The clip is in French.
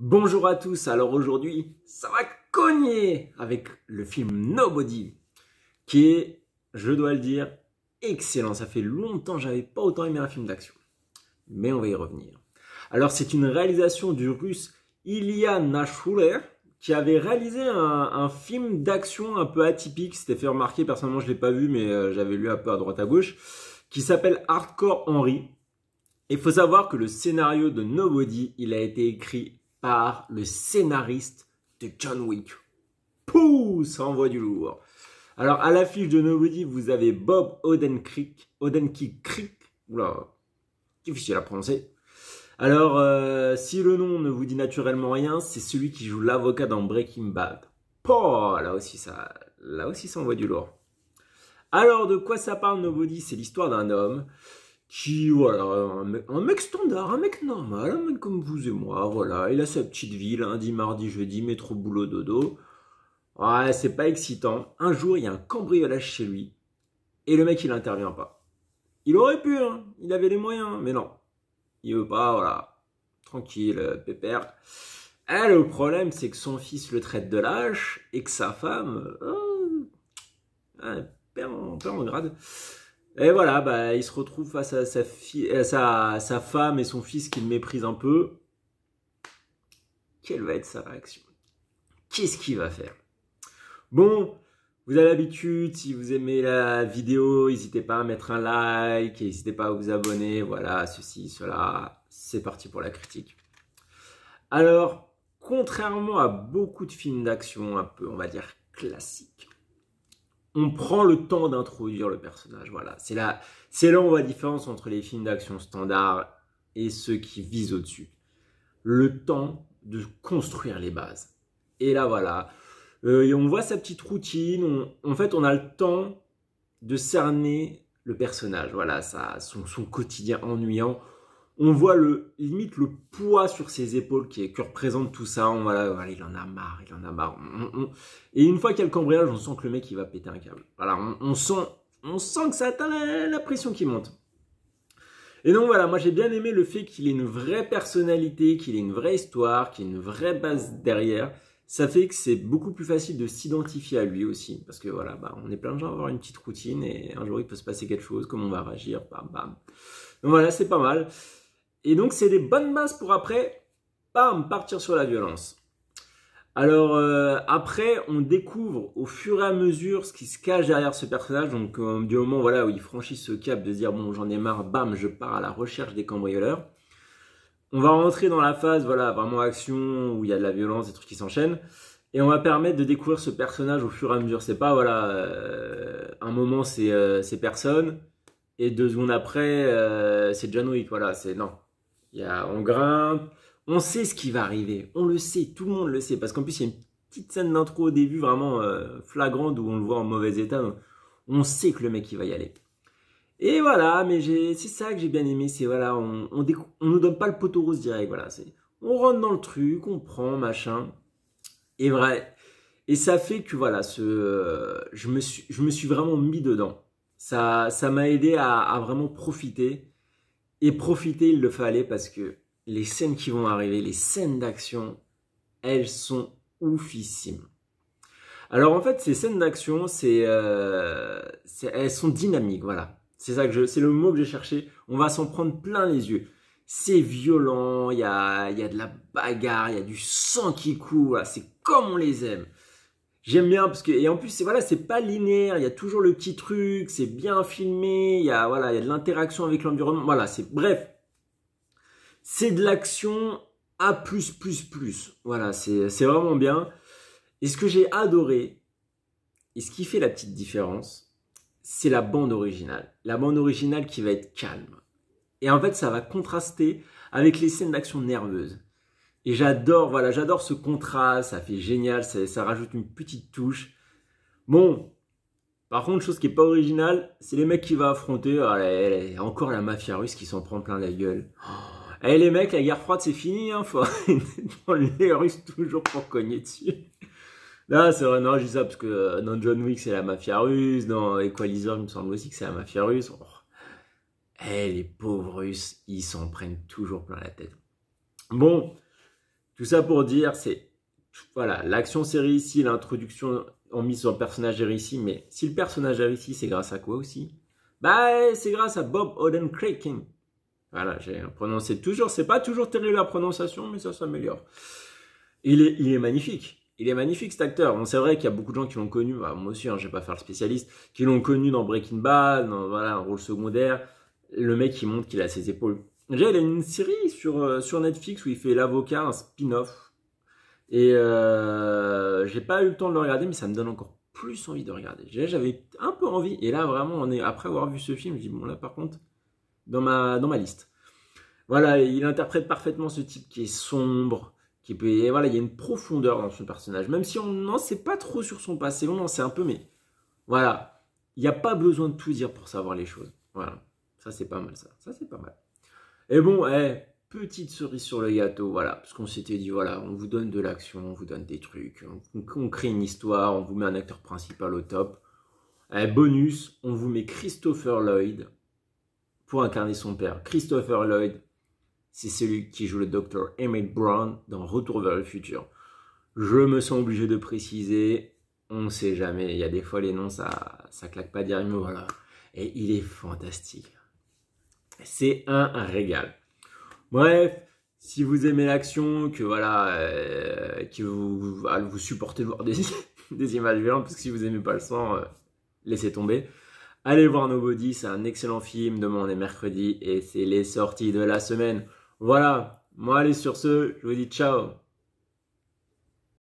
Bonjour à tous, alors aujourd'hui ça va cogner avec le film Nobody qui est, je dois le dire, excellent. Ça fait longtemps que j'avais pas autant aimé un film d'action, mais on va y revenir. Alors c'est une réalisation du russe Ilya Nashuler qui avait réalisé un, film d'action un peu atypique, c'était fait remarquer, personnellement je l'ai pas vu mais euh, j'avais lu un peu à droite à gauche, qui s'appelle Hardcore Henry. Il faut savoir que le scénario de Nobody, il a été écrit par le scénariste de John Wick. Pouh, ça envoie du lourd. Alors, à l'affiche de Nobody, vous avez Bob Odenkirk. Odenkirk. Oula, difficile à prononcer. Alors, euh, si le nom ne vous dit naturellement rien, c'est celui qui joue l'avocat dans Breaking Bad. Pouh, là aussi, ça, là aussi, ça envoie du lourd. Alors, de quoi ça parle Nobody C'est l'histoire d'un homme qui, voilà, un mec, standard, un mec normal, un mec comme vous et moi, voilà, il a sa petite ville, lundi, mardi, jeudi, métro, boulot, dodo. Ouais, c'est pas excitant. Un jour, il y a un cambriolage chez lui, et le mec, il n'intervient pas. Il aurait pu, hein. il avait les moyens, mais non. Il veut pas, voilà, tranquille, euh, pépère. Et eh, le problème, c'est que son fils le traite de lâche, et que sa femme, euh, en grade. Et voilà, bah, il se retrouve face à sa, à sa femme et son fils qu'il méprise un peu. Quelle va être sa réaction Qu'est-ce qu'il va faire Bon, vous avez l'habitude, si vous aimez la vidéo, n'hésitez pas à mettre un like, n'hésitez pas à vous abonner, voilà, ceci, cela. C'est parti pour la critique. Alors, contrairement à beaucoup de films d'action un peu, on va dire, classiques, on prend le temps d'introduire le personnage. Voilà, c'est là, c'est là on voit la différence entre les films d'action standard et ceux qui visent au-dessus. Le temps de construire les bases. Et là, voilà. Euh, on voit sa petite routine. en fait, on a le temps de cerner le personnage. Voilà, son quotidien ennuyant. On voit le limite le poids sur ses épaules qui est, que représente tout ça. On voilà, il en a marre, il en a marre. Et une fois qu'il y a le cambriolage, on sent que le mec il va péter un câble. Voilà, on, sent, on sent que ça atteint la, pression qui monte. Et donc voilà, moi j'ai bien aimé le fait qu'il ait une vraie personnalité, qu'il ait une vraie histoire, qu'il ait une vraie base derrière. Ça fait que c'est beaucoup plus facile de s'identifier à lui aussi. Parce que voilà, bah, on est plein de gens à avoir une petite routine et un jour il peut se passer quelque chose, comment on va réagir, bam bam. Donc voilà, c'est pas mal. Et donc, c'est des bonnes bases pour après, bam, partir sur la violence. Alors, euh, après, on découvre au fur et à mesure ce qui se cache derrière ce personnage. Donc, euh, du moment voilà, où il franchit ce cap de se dire, bon, j'en ai marre, bam, je pars à la recherche des cambrioleurs. On va rentrer dans la phase, voilà, vraiment action, où il y a de la violence, des trucs qui s'enchaînent. Et on va permettre de découvrir ce personnage au fur et à mesure. C'est pas, voilà, euh, un moment, c'est personne, et deux secondes après, c'est John Voilà, c'est non on grimpe, on sait ce qui va arriver, on le sait, tout le monde le sait, parce qu'en plus il y a une petite scène d'intro au début vraiment euh, flagrante où on le voit en mauvais état, on sait que le mec il va y aller. Et voilà, mais c'est ça que j'ai bien aimé, c'est voilà, on, on, on, nous donne pas le poteau rose direct, voilà, on rentre dans le truc, on prend machin, et vrai, et ça fait que voilà, ce, euh, je me suis, vraiment mis dedans. Ça, ça m'a aidé à, vraiment profiter et profiter, il le fallait parce que les scènes qui vont arriver, les scènes d'action, elles sont oufissimes. Alors en fait, ces scènes d'action, c'est, euh, elles sont dynamiques, voilà. C'est ça que c'est le mot que j'ai cherché. On va s'en prendre plein les yeux. C'est violent, il y a, y a de la bagarre, il y a du sang qui coule, c'est comme on les aime. J'aime bien parce que et en plus c'est voilà c'est pas linéaire, il y a toujours le petit truc, c'est bien filmé, il y a voilà il y a de l'interaction avec l'environnement, voilà c'est bref, c'est de l'action A plus plus plus, voilà c'est c'est vraiment bien. Et ce que j'ai adoré et ce qui fait la petite différence, c'est la bande originale, la bande originale qui va être calme. Et en fait ça va contraster avec les scènes d'action nerveuses. Et j'adore, voilà, j'adore ce contraste, ça fait génial, ça, rajoute une petite touche. Bon, par contre, chose qui n'est pas originale, c'est les mecs qui vont affronter, oh, encore la mafia russe qui s'en prend plein la gueule. Oh, eh les mecs, la guerre froide c'est fini, hein, faut les Russes toujours pour cogner dessus. Là, c'est vrai, non, je dis ça parce que dans John Wick c'est la mafia russe, dans Equalizer il me semble aussi que c'est la mafia russe. Oh, eh les pauvres Russes, ils s'en prennent toujours plein la tête. Bon, tout ça pour dire, c'est voilà, l'action série, ici l'introduction en mise son personnage est ici mais si le personnage est réussi, c'est grâce à quoi aussi Bah, c'est grâce à Bob Odenkirk. Voilà, j'ai prononcé toujours, c'est pas toujours terrible la prononciation, mais ça s'améliore. Il est, il est magnifique. Il est magnifique cet acteur. on c'est vrai qu'il y a beaucoup de gens qui l'ont connu, bah, moi aussi, hein, ne vais pas faire le spécialiste, qui l'ont connu dans Breaking Bad, dans voilà, un rôle secondaire. Le mec, qui montre qu'il a ses épaules Déjà, il a une série sur, euh, sur Netflix où il fait l'avocat, un spin-off. Et euh, j'ai pas eu le temps de le regarder, mais ça me donne encore plus envie de regarder. J'avais un peu envie, et là vraiment, on est après avoir vu ce film, je dis bon là par contre, dans ma dans ma liste. Voilà, il interprète parfaitement ce type qui est sombre, qui peut, voilà, il y a une profondeur dans son personnage, même si on n'en sait pas trop sur son passé, on en sait un peu, mais voilà, il n'y a pas besoin de tout dire pour savoir les choses. Voilà, ça c'est pas mal ça, ça c'est pas mal. Et bon, eh, petite cerise sur le gâteau, voilà, parce qu'on s'était dit, voilà, on vous donne de l'action, on vous donne des trucs, on, crée une histoire, on vous met un acteur principal au top. Eh, bonus, on vous met Christopher Lloyd pour incarner son père. Christopher Lloyd, c'est celui qui joue le docteur Emmett Brown dans Retour vers le futur. Je me sens obligé de préciser, on ne sait jamais, il y a des fois les noms, ça, ça claque pas derrière, mais voilà. Et il est fantastique. C'est un, régal. Bref, si vous aimez l'action, que voilà, euh, que vous, ah, supportez voir des, images violentes, parce que si vous n'aimez pas le sang, euh, laissez tomber. Allez voir Nobody, c'est un excellent film. Demain, on est mercredi et c'est les sorties de la semaine. Voilà, moi, allez, sur ce, je vous dis ciao.